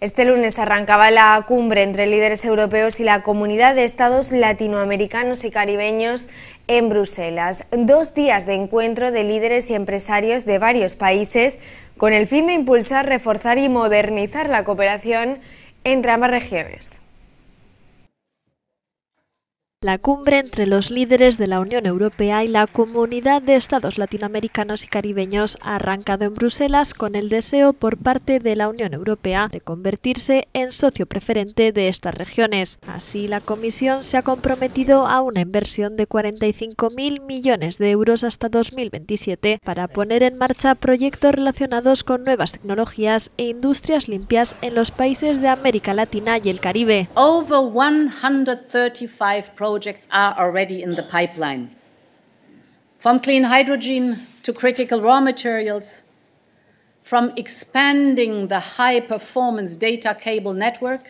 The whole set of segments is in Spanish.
Este lunes arrancaba la cumbre entre líderes europeos y la comunidad de estados latinoamericanos y caribeños en Bruselas. Dos días de encuentro de líderes y empresarios de varios países con el fin de impulsar, reforzar y modernizar la cooperación entre ambas regiones. La cumbre entre los líderes de la Unión Europea y la Comunidad de Estados Latinoamericanos y Caribeños ha arrancado en Bruselas con el deseo por parte de la Unión Europea de convertirse en socio preferente de estas regiones. Así, la Comisión se ha comprometido a una inversión de 45.000 millones de euros hasta 2027 para poner en marcha proyectos relacionados con nuevas tecnologías e industrias limpias en los países de América Latina y el Caribe. Over projects are already in the pipeline. From clean hydrogen to critical raw materials, from expanding the high performance data cable network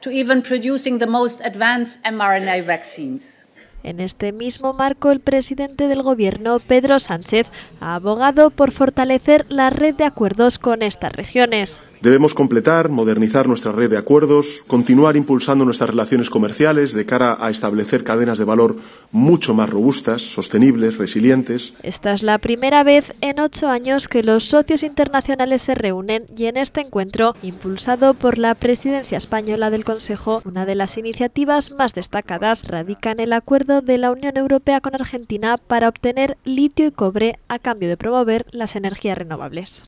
to even producing the most advanced mRNA vaccines. En este mismo marco, el presidente del Gobierno, Pedro Sánchez, ha abogado por fortalecer la red de acuerdos con estas regiones. Debemos completar, modernizar nuestra red de acuerdos, continuar impulsando nuestras relaciones comerciales de cara a establecer cadenas de valor mucho más robustas, sostenibles, resilientes. Esta es la primera vez en ocho años que los socios internacionales se reúnen y en este encuentro, impulsado por la presidencia española del Consejo, una de las iniciativas más destacadas radica en el acuerdo de la Unión Europea con Argentina para obtener litio y cobre a cambio de promover las energías renovables.